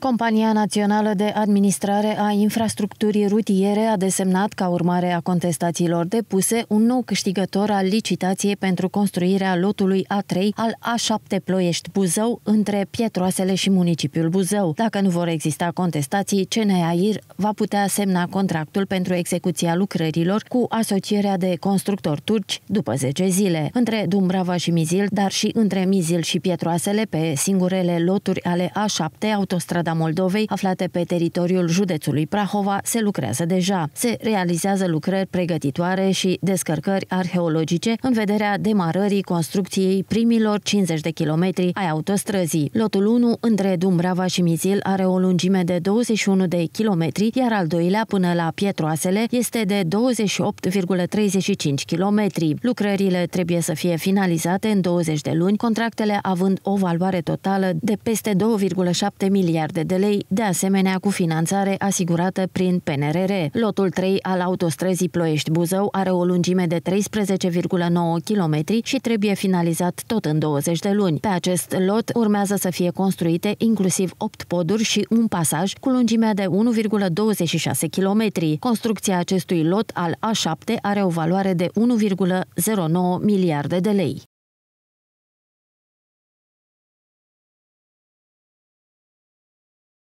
Compania Națională de Administrare a Infrastructurii Rutiere a desemnat ca urmare a contestațiilor depuse un nou câștigător al licitației pentru construirea lotului A3 al A7 Ploiești-Buzău între Pietroasele și municipiul Buzău. Dacă nu vor exista contestații, CNAIR va putea semna contractul pentru execuția lucrărilor cu asocierea de constructori turci după 10 zile, între Dumbrava și Mizil, dar și între Mizil și Pietroasele pe singurele loturi ale A7 autostrada Armata Moldovei, aflate pe teritoriul județului Prahova, se lucrează deja. Se realizează lucrări pregătitoare și descărcări arheologice în vederea demarării construcției primilor 50 de kilometri ai autostrăzii. Lotul 1 între Dumbrava și Mizil are o lungime de 21 de kilometri, iar al doilea până la Pietroasele este de 28,35 kilometri Lucrările trebuie să fie finalizate în 20 de luni, contractele având o valoare totală de peste 2,7 miliarde miliarde de lei, de asemenea cu finanțare asigurată prin PNRR. Lotul 3 al autostrăzii Ploiești-Buzău are o lungime de 13,9 km și trebuie finalizat tot în 20 de luni. Pe acest lot urmează să fie construite inclusiv 8 poduri și un pasaj cu lungimea de 1,26 km. Construcția acestui lot al A7 are o valoare de 1,09 miliarde de lei.